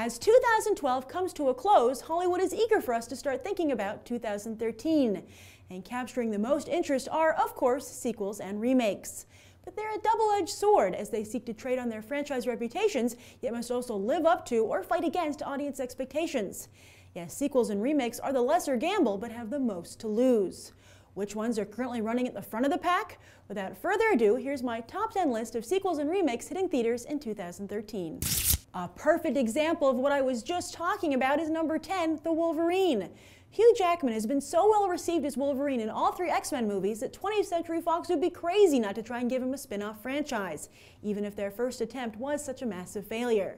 As 2012 comes to a close, Hollywood is eager for us to start thinking about 2013. And capturing the most interest are, of course, sequels and remakes. But they're a double-edged sword as they seek to trade on their franchise reputations, yet must also live up to or fight against audience expectations. Yes, sequels and remakes are the lesser gamble, but have the most to lose. Which ones are currently running at the front of the pack? Without further ado, here's my top 10 list of sequels and remakes hitting theaters in 2013. A perfect example of what I was just talking about is number 10, The Wolverine. Hugh Jackman has been so well received as Wolverine in all three X-Men movies that 20th Century Fox would be crazy not to try and give him a spin-off franchise, even if their first attempt was such a massive failure.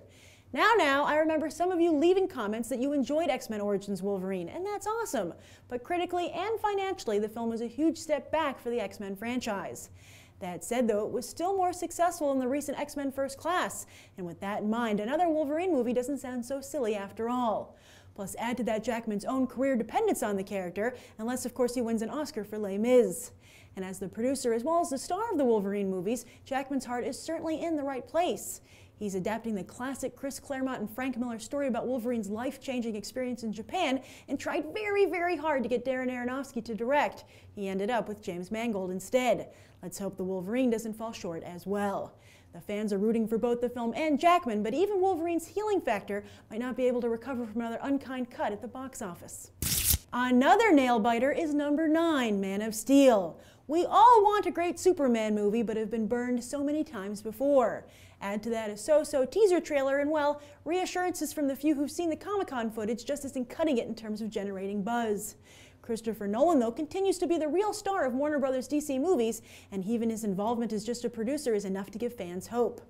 Now, now, I remember some of you leaving comments that you enjoyed X-Men Origins Wolverine, and that's awesome. But critically and financially, the film was a huge step back for the X-Men franchise. That said, though, it was still more successful in the recent X Men First Class. And with that in mind, another Wolverine movie doesn't sound so silly after all. Plus, add to that Jackman's own career dependence on the character, unless, of course, he wins an Oscar for Les Mis. And as the producer as well as the star of the Wolverine movies, Jackman's heart is certainly in the right place. He's adapting the classic Chris Claremont and Frank Miller story about Wolverine's life changing experience in Japan and tried very, very hard to get Darren Aronofsky to direct. He ended up with James Mangold instead. Let's hope the Wolverine doesn't fall short as well. The fans are rooting for both the film and Jackman, but even Wolverine's healing factor might not be able to recover from another unkind cut at the box office. Another nail biter is number 9, Man of Steel. We all want a great Superman movie, but have been burned so many times before. Add to that a so-so teaser trailer and, well, reassurances from the few who've seen the Comic-Con footage just isn't cutting it in terms of generating buzz. Christopher Nolan, though, continues to be the real star of Warner Brothers DC movies, and even his involvement as just a producer is enough to give fans hope.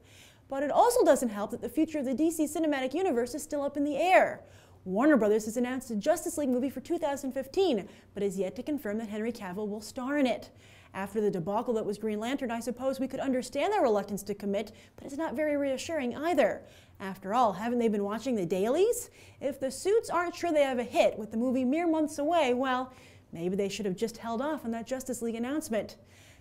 But it also doesn't help that the future of the DC cinematic universe is still up in the air. Warner Brothers has announced a Justice League movie for 2015, but is yet to confirm that Henry Cavill will star in it. After the debacle that was Green Lantern, I suppose we could understand their reluctance to commit, but it's not very reassuring either. After all, haven't they been watching the dailies? If the suits aren't sure they have a hit with the movie mere months away, well, maybe they should have just held off on that Justice League announcement.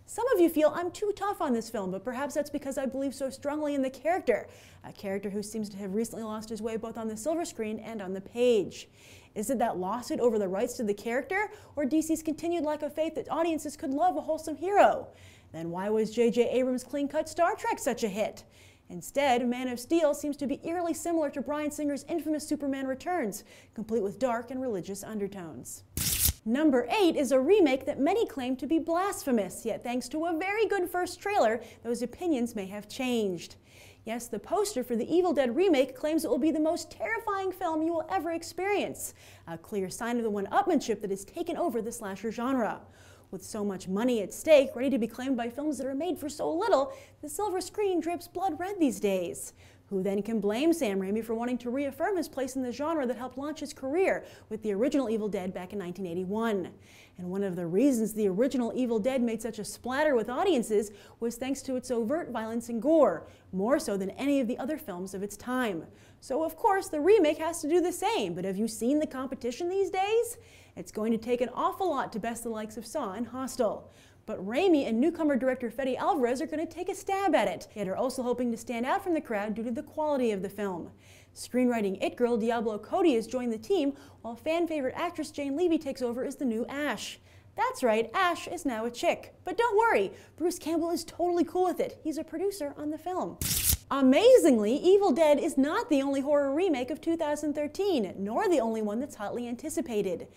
Some of you feel I'm too tough on this film, but perhaps that's because I believe so strongly in the character, a character who seems to have recently lost his way both on the silver screen and on the page. Is it that lawsuit over the rights to the character or DC's continued lack of faith that audiences could love a wholesome hero? Then why was J.J. Abrams' clean-cut Star Trek such a hit? Instead, Man of Steel seems to be eerily similar to Bryan Singer's infamous Superman Returns, complete with dark and religious undertones. Number 8 is a remake that many claim to be blasphemous, yet thanks to a very good first trailer, those opinions may have changed. Yes, the poster for the Evil Dead remake claims it will be the most terrifying film you will ever experience, a clear sign of the one upmanship that has taken over the slasher genre. With so much money at stake, ready to be claimed by films that are made for so little, the silver screen drips blood red these days who then can blame Sam Raimi for wanting to reaffirm his place in the genre that helped launch his career with the original Evil Dead back in 1981. And one of the reasons the original Evil Dead made such a splatter with audiences was thanks to its overt violence and gore, more so than any of the other films of its time. So of course the remake has to do the same, but have you seen the competition these days? It's going to take an awful lot to best the likes of Saw and Hostel. But Raimi and newcomer director Fede Alvarez are going to take a stab at it and are also hoping to stand out from the crowd due to the quality of the film. Screenwriting It Girl Diablo Cody has joined the team, while fan favorite actress Jane Levy takes over as the new Ash. That's right, Ash is now a chick. But don't worry, Bruce Campbell is totally cool with it. He's a producer on the film. Amazingly, Evil Dead is not the only horror remake of 2013, nor the only one that's hotly anticipated.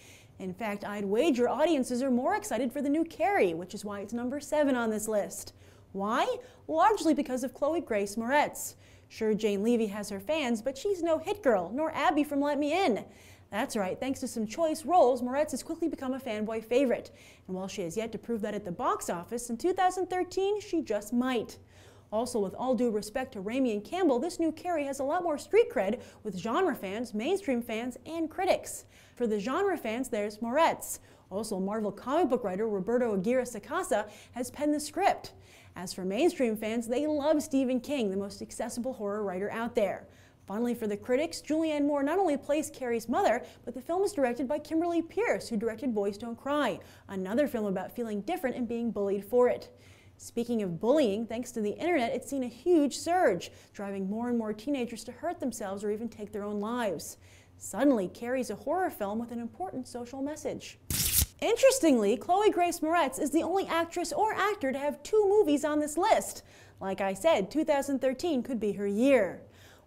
In fact, I'd wager audiences are more excited for the new Carrie, which is why it's number seven on this list. Why? Largely because of Chloe Grace Moretz. Sure, Jane Levy has her fans, but she's no hit girl, nor Abby from Let Me In. That's right, thanks to some choice roles, Moretz has quickly become a fanboy favorite. And while she has yet to prove that at the box office, in 2013 she just might. Also, with all due respect to Ramey and Campbell, this new Carrie has a lot more street cred with genre fans, mainstream fans, and critics. For the genre fans, there's Moretz. Also, Marvel comic book writer Roberto Aguirre Sacasa has penned the script. As for mainstream fans, they love Stephen King, the most accessible horror writer out there. Finally, for the critics, Julianne Moore not only plays Carrie's mother, but the film is directed by Kimberly Pierce, who directed Boys Don't Cry, another film about feeling different and being bullied for it. Speaking of bullying, thanks to the internet, it's seen a huge surge, driving more and more teenagers to hurt themselves or even take their own lives. Suddenly carries a horror film with an important social message. Interestingly, Chloe Grace Moretz is the only actress or actor to have two movies on this list. Like I said, 2013 could be her year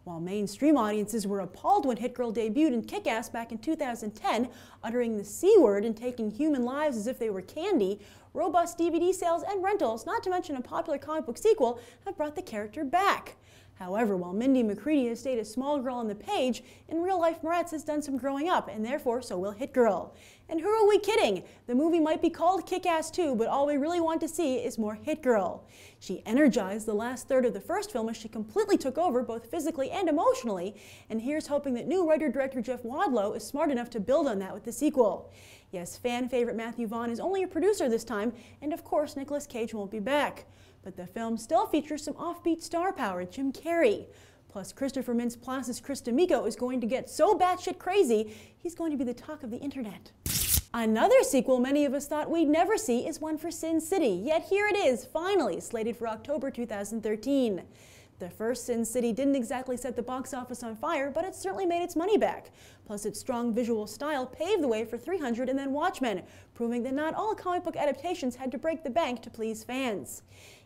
while mainstream audiences were appalled when Hit Girl debuted in Kick Ass back in 2010, uttering the C word and taking human lives as if they were candy, robust DVD sales and rentals, not to mention a popular comic book sequel, have brought the character back. However, while Mindy McCready has stayed a small girl on the page, in real life Moretz has done some growing up, and therefore so will Hit Girl. And who are we kidding? The movie might be called Kick-Ass 2, but all we really want to see is more Hit Girl. She energized the last third of the first film as she completely took over both physically and emotionally, and here's hoping that new writer-director Jeff Wadlow is smart enough to build on that with the sequel. Yes, fan favorite Matthew Vaughn is only a producer this time, and of course Nicolas Cage won't be back but the film still features some offbeat star power, Jim Carrey. Plus, Christopher Mintz-Plasse Chris D'Amico is going to get so batshit crazy, he's going to be the talk of the internet. Another sequel many of us thought we'd never see is one for Sin City, yet here it is, finally, slated for October 2013. The first Sin City didn't exactly set the box office on fire, but it certainly made its money back. Plus, its strong visual style paved the way for 300 and then Watchmen, proving that not all comic book adaptations had to break the bank to please fans.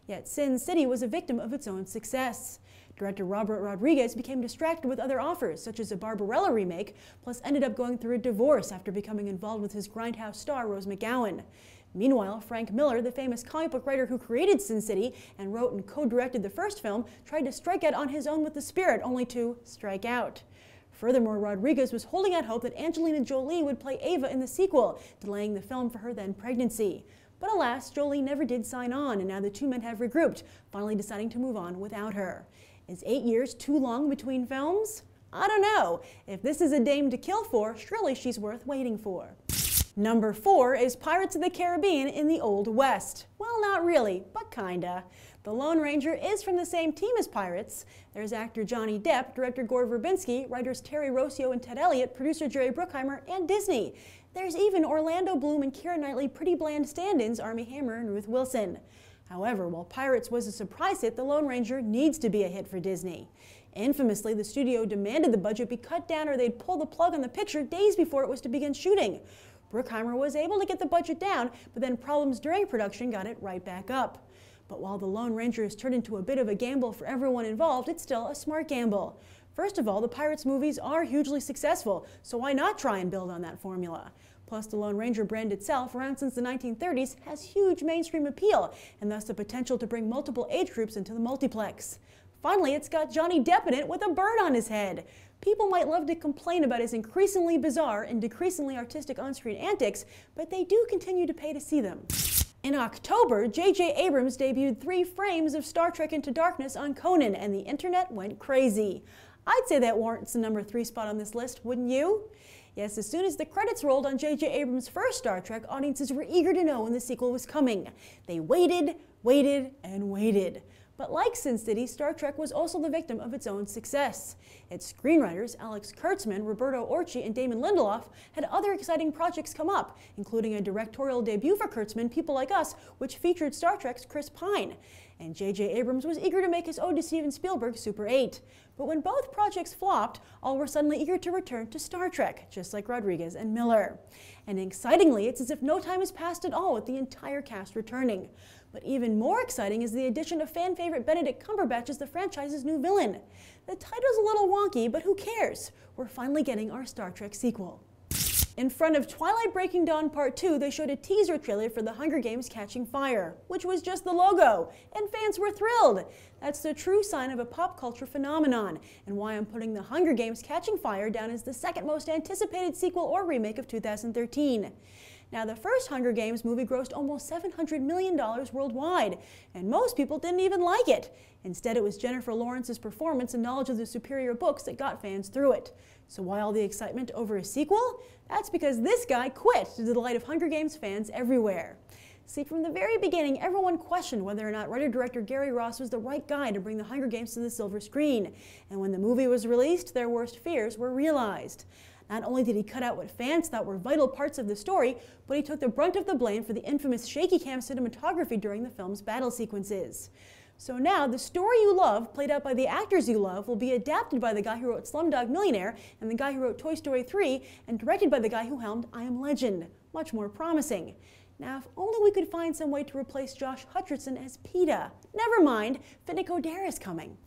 Yet Sin City was a victim of its own success. Director Robert Rodriguez became distracted with other offers, such as a Barbarella remake, plus ended up going through a divorce after becoming involved with his Grindhouse star Rose McGowan. Meanwhile, Frank Miller, the famous comic book writer who created Sin City and wrote and co-directed the first film, tried to strike out on his own with the spirit, only to strike out. Furthermore, Rodriguez was holding out hope that Angelina Jolie would play Ava in the sequel, delaying the film for her then pregnancy. But alas, Jolie never did sign on, and now the two men have regrouped, finally deciding to move on without her. Is eight years too long between films? I don't know. If this is a dame to kill for, surely she's worth waiting for. Number four is Pirates of the Caribbean in the Old West. Well, not really, but kinda. The Lone Ranger is from the same team as Pirates. There's actor Johnny Depp, director Gore Verbinski, writers Terry Rossio and Ted Elliott, producer Jerry Bruckheimer, and Disney. There's even Orlando Bloom and Kira Knightley pretty bland stand-ins Army Hammer and Ruth Wilson. However, while Pirates was a surprise hit, The Lone Ranger needs to be a hit for Disney. Infamously, the studio demanded the budget be cut down or they'd pull the plug on the picture days before it was to begin shooting. Bruckheimer was able to get the budget down, but then problems during production got it right back up. But while The Lone Ranger has turned into a bit of a gamble for everyone involved, it's still a smart gamble. First of all, the Pirates movies are hugely successful, so why not try and build on that formula? Plus, the Lone Ranger brand itself, around since the 1930s, has huge mainstream appeal, and thus the potential to bring multiple age groups into the multiplex. Finally, it's got Johnny Depp in it with a bird on his head. People might love to complain about his increasingly bizarre and decreasingly artistic on-screen antics, but they do continue to pay to see them. In October, J.J. Abrams debuted three frames of Star Trek Into Darkness on Conan, and the internet went crazy. I'd say that warrants the number three spot on this list, wouldn't you? Yes, as soon as the credits rolled on J.J. Abrams' first Star Trek, audiences were eager to know when the sequel was coming. They waited, waited, and waited. But like Sin City, Star Trek was also the victim of its own success. Its screenwriters, Alex Kurtzman, Roberto Orci, and Damon Lindelof, had other exciting projects come up, including a directorial debut for Kurtzman, People Like Us, which featured Star Trek's Chris Pine and J.J. Abrams was eager to make his ode to Steven Spielberg's Super 8. But when both projects flopped, all were suddenly eager to return to Star Trek, just like Rodriguez and Miller. And excitingly, it's as if no time has passed at all with the entire cast returning. But even more exciting is the addition of fan favorite Benedict Cumberbatch as the franchise's new villain. The title's a little wonky, but who cares? We're finally getting our Star Trek sequel. In front of Twilight Breaking Dawn Part 2, they showed a teaser trailer for The Hunger Games Catching Fire, which was just the logo, and fans were thrilled. That's the true sign of a pop culture phenomenon, and why I'm putting The Hunger Games Catching Fire down as the second most anticipated sequel or remake of 2013. Now, the first Hunger Games movie grossed almost $700 million worldwide, and most people didn't even like it. Instead, it was Jennifer Lawrence's performance and knowledge of the superior books that got fans through it. So why all the excitement over a sequel? That's because this guy quit to the delight of Hunger Games fans everywhere. See, from the very beginning, everyone questioned whether or not writer-director Gary Ross was the right guy to bring the Hunger Games to the silver screen. And when the movie was released, their worst fears were realized. Not only did he cut out what fans thought were vital parts of the story, but he took the brunt of the blame for the infamous shaky cam cinematography during the film's battle sequences. So now the story you love, played out by the actors you love, will be adapted by the guy who wrote Slumdog Millionaire and the guy who wrote Toy Story 3 and directed by the guy who helmed I Am Legend. Much more promising. Now, if only we could find some way to replace Josh Hutcherson as PETA. Never mind, Finnick O'Dare is coming.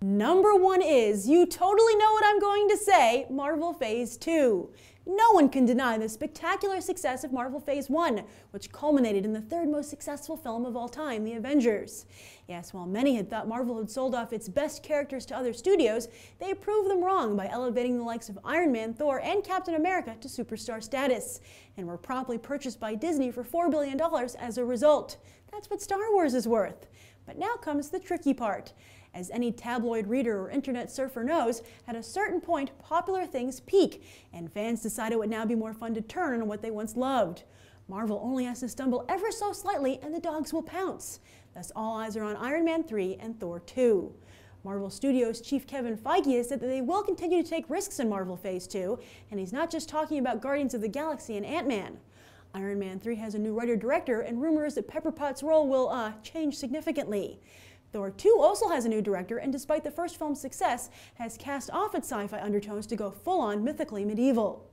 Number one is, you totally know what I'm going to say, Marvel Phase 2. No one can deny the spectacular success of Marvel Phase 1, which culminated in the third most successful film of all time, The Avengers. Yes, while many had thought Marvel had sold off its best characters to other studios, they proved them wrong by elevating the likes of Iron Man, Thor, and Captain America to superstar status, and were promptly purchased by Disney for $4 billion as a result. That's what Star Wars is worth. But now comes the tricky part. As any tabloid reader or internet surfer knows, at a certain point, popular things peak, and fans decide it would now be more fun to turn on what they once loved. Marvel only has to stumble ever so slightly, and the dogs will pounce. Thus, all eyes are on Iron Man 3 and Thor 2. Marvel Studios chief Kevin Feige has said that they will continue to take risks in Marvel Phase 2, and he's not just talking about Guardians of the Galaxy and Ant-Man. Iron Man 3 has a new writer-director, and rumors that Pepper Potts' role will, uh, change significantly. Thor 2 also has a new director, and despite the first film's success, has cast off its sci-fi undertones to go full-on mythically medieval.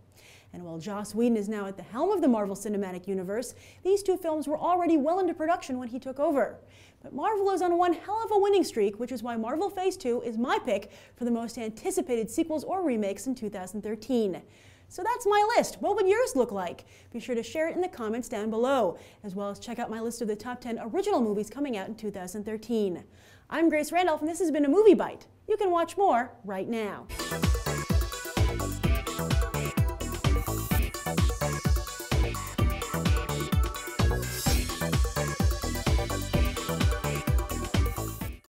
And while Joss Whedon is now at the helm of the Marvel Cinematic Universe, these two films were already well into production when he took over. But Marvel is on one hell of a winning streak, which is why Marvel Phase 2 is my pick for the most anticipated sequels or remakes in 2013. So that's my list. What would yours look like? Be sure to share it in the comments down below, as well as check out my list of the top 10 original movies coming out in 2013. I'm Grace Randolph, and this has been a Movie Bite. You can watch more right now.